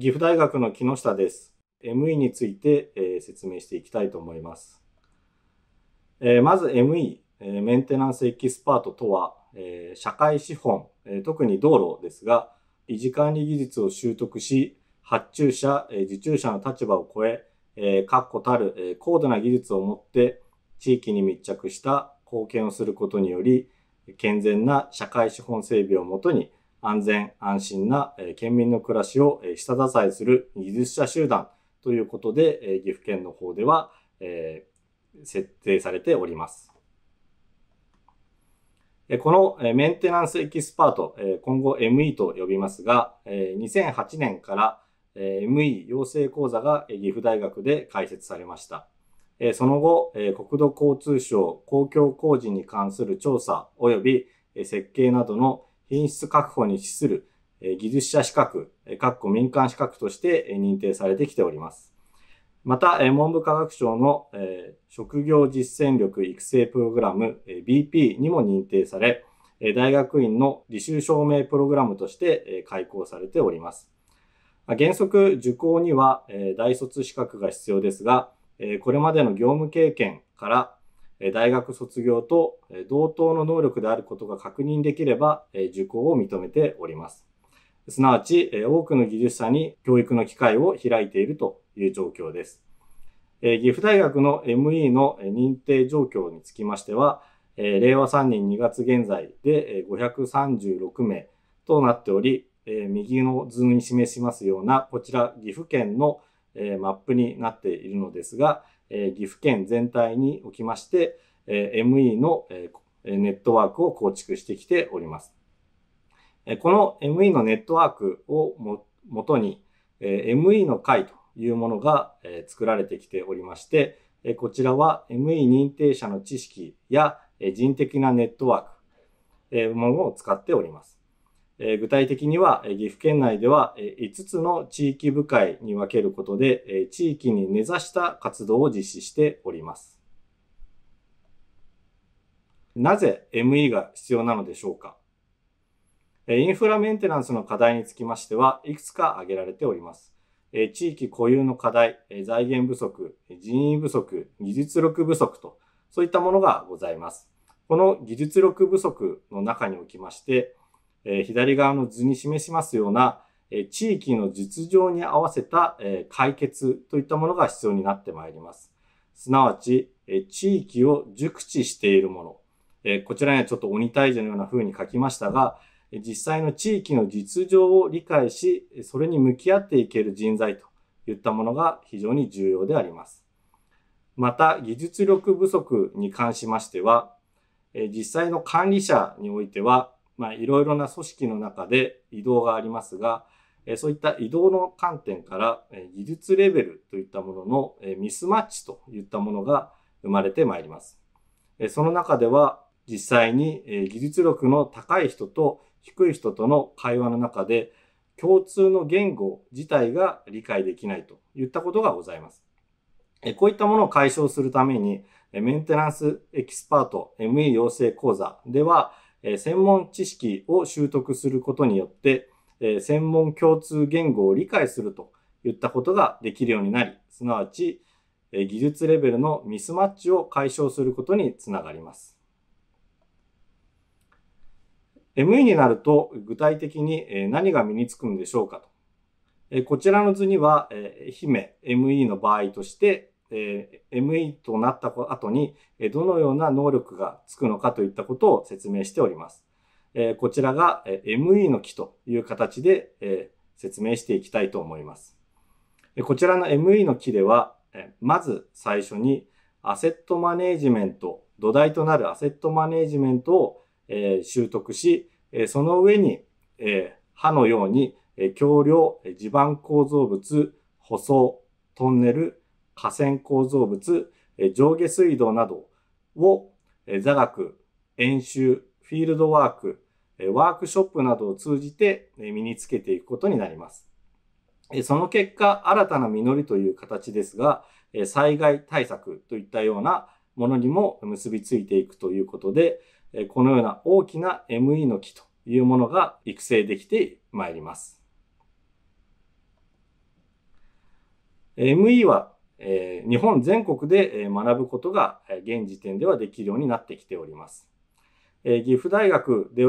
岐阜大学の木下です。ME について、えー、説明していきたいと思います。えー、まず ME、えー、メンテナンスエキスパートとは、え社会資本、え特に道路ですが、維持管理技術を習得し、発注者、え受注者の立場を超え、え確固たる、え高度な技術を持って地域に密着した貢献をすることにより、健全な社会資本整備をもとに安全安心な県民の暮らしを下支えする技術者集団ということで、岐阜県の方では、え設定されております。このメンテナンスエキスパート、今後 ME と呼びますが、2008年から ME 養成講座が岐阜大学で開設されました。その後、国土交通省公共工事に関する調査及び設計などの品質確保に資する技術者資格、各個民間資格として認定されてきております。また、文部科学省の職業実践力育成プログラム BP にも認定され、大学院の履修証明プログラムとして開講されております。原則受講には大卒資格が必要ですが、これまでの業務経験から大学卒業と同等の能力であることが確認できれば受講を認めております。すなわち、多くの技術者に教育の機会を開いているという状況です。岐阜大学の ME の認定状況につきましては、令和3年2月現在で536名となっており、右の図に示しますような、こちら岐阜県のマップになっているのですが、え岐阜県全体におきまして、え ME の、えネットワークを構築してきております。えこの ME のネットワークをももとに、え ME の会というものが、え作られてきておりまして、えこちらは ME 認定者の知識や、え人的なネットワーク、えものを使っております。え具体的には、え岐阜県内では、え5つの地域部会に分けることで、え地域に根ざした活動を実施しております。なぜ ME が必要なのでしょうかインフラメンテナンスの課題につきましては、いくつか挙げられております。地域固有の課題、財源不足、人員不足、技術力不足と、そういったものがございます。この技術力不足の中におきまして、え左側の図に示しますような、え地域の実情に合わせた、え解決といったものが必要になってまいります。すなわち、え地域を熟知しているもの、えこちらにはちょっと鬼退治のような風に書きましたが、実際の地域の実情を理解し、それに向き合っていける人材といったものが非常に重要であります。また、技術力不足に関しましては、実際の管理者においては、まあ、いろいろな組織の中で移動がありますが、そういった移動の観点から技術レベルといったもののミスマッチといったものが生まれてまいります。その中では実際に技術力の高い人と低い人との会話の中で共通の言語自体が理解できないといったことがございます。こういったものを解消するためにメンテナンスエキスパート ME 養成講座ではえ専門知識を習得することによって、え専門共通言語を理解するといったことができるようになり、すなわち、え技術レベルのミスマッチを解消することにつながります。ME になると具体的に何が身につくんでしょうかと。こちらの図には、愛媛 ME の場合として、えー、ME となった後に、どのような能力がつくのかといったことを説明しております。えー、こちらが ME の木という形で、えー、説明していきたいと思います。こちらの ME の木では、まず最初にアセットマネージメント、土台となるアセットマネージメントを、えー、習得し、その上に、えー、歯のように、橋梁、地盤構造物、舗装、トンネル、河線構造物、上下水道などを座学、演習、フィールドワーク、ワークショップなどを通じて身につけていくことになります。その結果、新たな実りという形ですが、災害対策といったようなものにも結びついていくということで、このような大きな ME の木というものが育成できてまいります。ME はえ日本全国で学ぶことが現時点ではできるようになってきております。え岐阜大学で、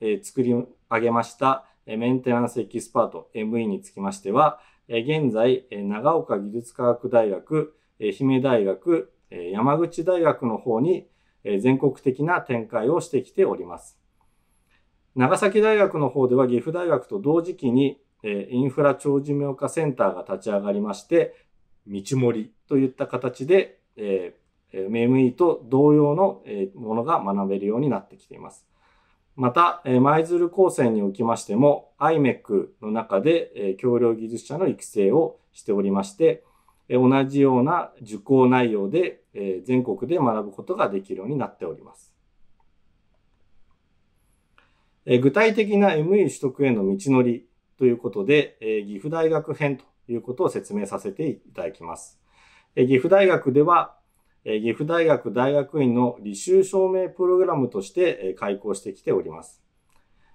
え作り上げましたメンテナンスエキスパート ME につきましては、え現在、え長岡技術科学大学、え愛媛大学、え山口大学の方に、え全国的な展開をしてきております。長崎大学の方では岐阜大学と同時期にインフラ長寿命化センターが立ち上がりまして、道盛といった形で、えー、MME と同様のものが学べるようになってきています。また、舞鶴高専におきましても、IMEC の中で協力技術者の育成をしておりまして、同じような受講内容で全国で学ぶことができるようになっております。具体的な ME 取得への道のりということで、岐阜大学編ということを説明させていただきます。岐阜大学では、岐阜大学大学院の履修証明プログラムとして開講してきております。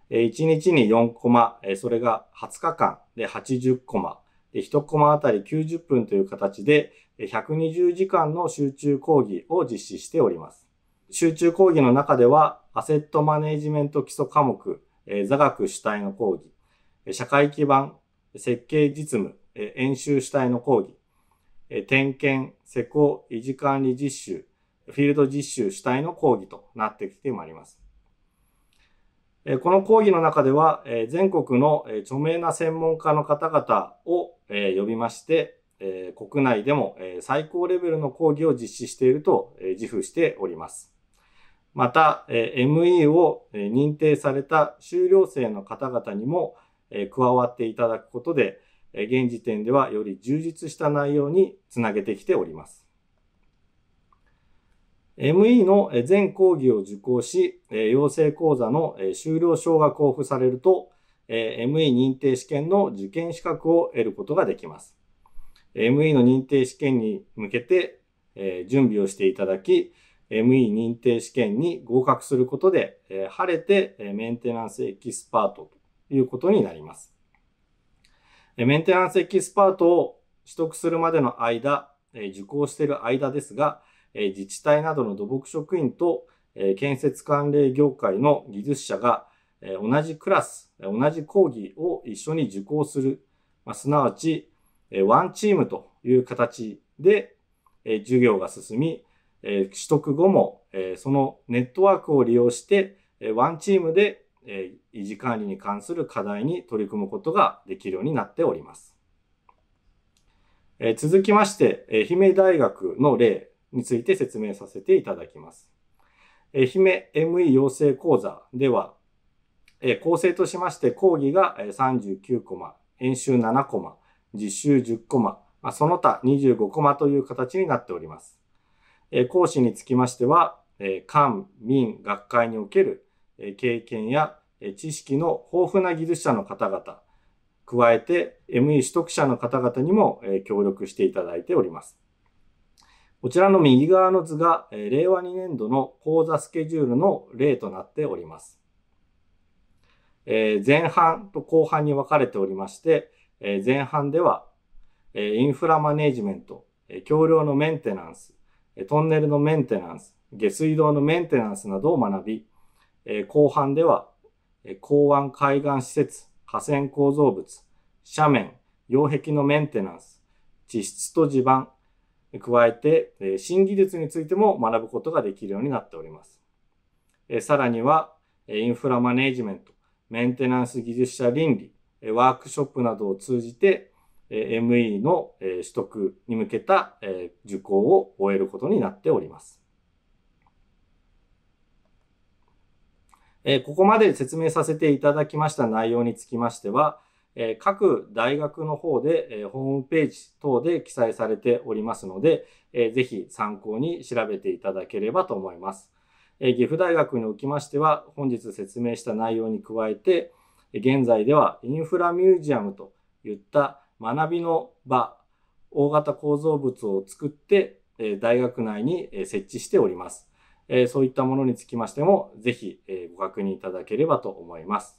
1日に4コマ、それが20日間で80コマ、1コマあたり90分という形で120時間の集中講義を実施しております。集中講義の中では、アセットマネジメント基礎科目、座学主体の講義、社会基盤、設計実務、え演習主体の講義、え点検、施工、維持管理実習、フィールド実習主体の講義となってきてまいります。この講義の中では、全国の著名な専門家の方々を呼びまして、国内でも最高レベルの講義を実施していると自負しております。また、ME を認定された修了生の方々にも加わっていただくことで、現時点ではより充実した内容につなげてきております。ME の全講義を受講し、養成講座の修了証が交付されると、ME 認定試験の受験資格を得ることができます。ME の認定試験に向けて準備をしていただき、ME 認定試験に合格することで、晴れてメンテナンスエキスパートということになります。メンテナンスエキスパートを取得するまでの間、受講している間ですが、自治体などの土木職員と建設関連業界の技術者が同じクラス、同じ講義を一緒に受講する、すなわちワンチームという形で授業が進み、取得後もそのネットワークを利用してワンチームでえー、維持管理に関する課題に取り組むことができるようになっております。えー、続きまして、えー、愛媛大学の例について説明させていただきます。愛媛 ME 養成講座では、え構成としまして講義が39コマ、演習7コマ、実習10コマ、その他25コマという形になっております。え講師につきましては、え官民学会における経験や知識の豊富な技術者の方々、加えて ME 取得者の方々にも協力していただいております。こちらの右側の図が令和2年度の講座スケジュールの例となっております。前半と後半に分かれておりまして、前半ではインフラマネジメント、橋梁のメンテナンス、トンネルのメンテナンス、下水道のメンテナンスなどを学び、え後半では、港湾海岸施設、河川構造物、斜面、擁壁のメンテナンス、地質と地盤、加えて、新技術についても学ぶことができるようになっております。さらには、インフラマネジメント、メンテナンス技術者倫理、ワークショップなどを通じて、ME の取得に向けた受講を終えることになっております。えここまで説明させていただきました内容につきましては、え各大学の方で、えホームページ等で記載されておりますので、えー、ぜひ参考に調べていただければと思います。え岐阜大学におきましては、本日説明した内容に加えて、現在ではインフラミュージアムといった学びの場、大型構造物を作って、大学内に設置しております。えそういったものにつきましても、ぜひ、えご確認いただければと思います。